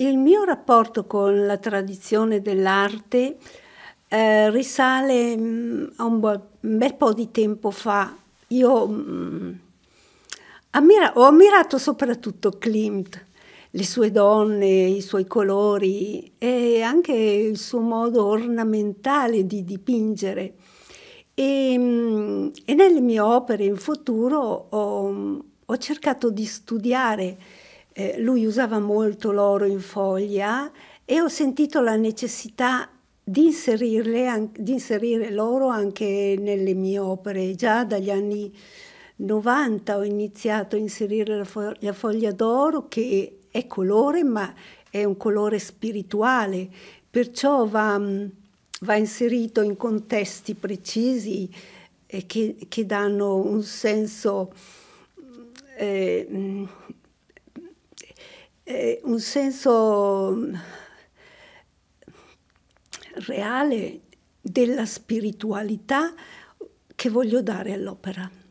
Il mio rapporto con la tradizione dell'arte eh, risale mh, mm, a un, bo- un, bel po' di tempo fa. Io mh, mm, ammira- ho ammirato soprattutto Klimt, le sue donne, i suoi colori e anche il suo modo ornamentale di dipingere. E, mh, mm, e nelle mie opere in futuro ho, ho cercato di studiare eh, lui usava molto l'oro in foglia e ho sentito la necessità di, di inserire l'oro anche nelle mie opere. Già dagli anni 90 ho iniziato a inserire la, fo la foglia d'oro che è colore ma è un colore spirituale, perciò va, mm, va inserito in contesti precisi eh, che, che, danno un senso eh, mm, eh, un senso mm, reale della spiritualità che voglio dare all'opera.